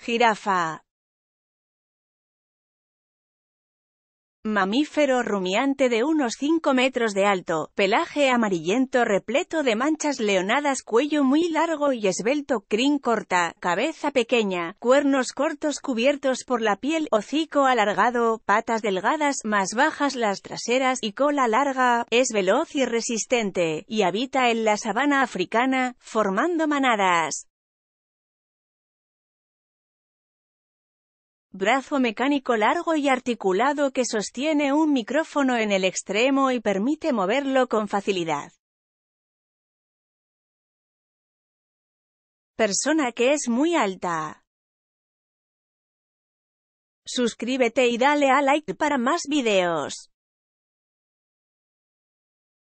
Girafa. Mamífero rumiante de unos 5 metros de alto, pelaje amarillento repleto de manchas leonadas, cuello muy largo y esbelto, crin corta, cabeza pequeña, cuernos cortos cubiertos por la piel, hocico alargado, patas delgadas, más bajas las traseras y cola larga, es veloz y resistente, y habita en la sabana africana, formando manadas. brazo mecánico largo y articulado que sostiene un micrófono en el extremo y permite moverlo con facilidad. Persona que es muy alta. Suscríbete y dale a like para más videos.